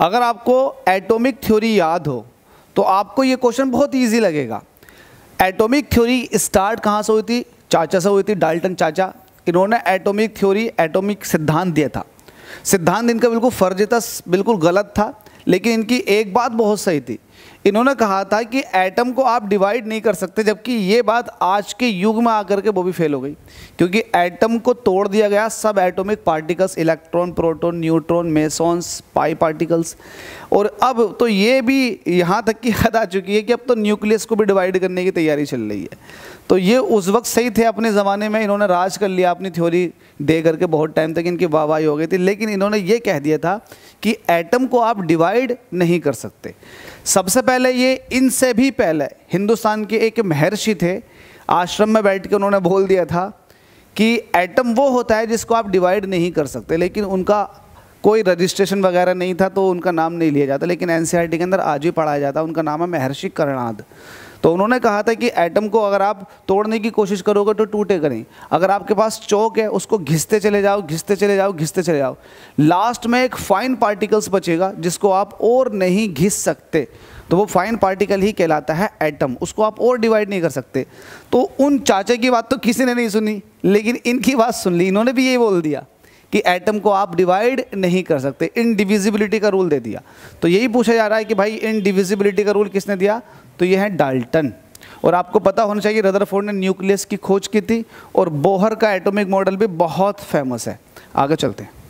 अगर आपको atomic theory याद हो तो आपको ये क्वेश्चन बहुत ईजी लगेगा एटॉमिक थ्योरी स्टार्ट कहाँ से हुई थी चाचा से हुई थी डाल्टन चाचा इन्होंने एटॉमिक थ्योरी एटॉमिक सिद्धांत दिया था सिद्धांत इनका बिल्कुल फर्ज था बिल्कुल गलत था लेकिन इनकी एक बात बहुत सही थी इन्होंने कहा था कि एटम को आप डिवाइड नहीं कर सकते जबकि ये बात आज के युग में आकर के वो भी फेल हो गई क्योंकि एटम को तोड़ दिया गया सब atomic particles electron proton neutron mesons pi particles और अब तो ये भी यहाँ तक की हद आ चुकी है कि अब तो न्यूक्लियस को भी डिवाइड करने की तैयारी चल रही है तो ये उस वक्त सही थे अपने ज़माने में इन्होंने राज कर लिया अपनी थ्योरी दे करके बहुत टाइम तक इनकी वाहवाही हो गई थी लेकिन इन्होंने ये कह दिया था कि एटम को आप डिवाइड डिसाइड नहीं कर सकते सबसे पहले ये इनसे भी पहले हिंदुस्तान के एक महर्षि थे आश्रम में बैठ के उन्होंने बोल दिया था कि एटम वो होता है जिसको आप डिवाइड नहीं कर सकते लेकिन उनका कोई रजिस्ट्रेशन वगैरह नहीं था तो उनका नाम नहीं लिया जाता लेकिन एन e के अंदर आज भी पढ़ाया जाता उनका नाम है महर्षि कर्णाद तो उन्होंने कहा था कि एटम को अगर आप तोड़ने की कोशिश करोगे तो टूटे करें अगर आपके पास चौक है उसको घिसते चले जाओ घिसते चले जाओ घिसते चले जाओ लास्ट में एक फाइन पार्टिकल्स बचेगा जिसको आप और नहीं घिस सकते तो वो फाइन पार्टिकल ही कहलाता है एटम उसको आप और डिवाइड नहीं कर सकते तो उन चाचे की बात तो किसी ने नहीं सुनी लेकिन इनकी बात सुन ली इन्होंने भी यही बोल दिया कि एटम को आप डिवाइड नहीं कर सकते इनडिविजिबिलिटी का रूल दे दिया तो यही पूछा जा रहा है कि भाई इनडिविजिबिलिटी का रूल किसने दिया तो ये है डाल्टन और आपको पता होना चाहिए रदरफोर्ड ने न्यूक्लियस की खोज की थी और बोहर का एटॉमिक मॉडल भी बहुत फेमस है आगे चलते हैं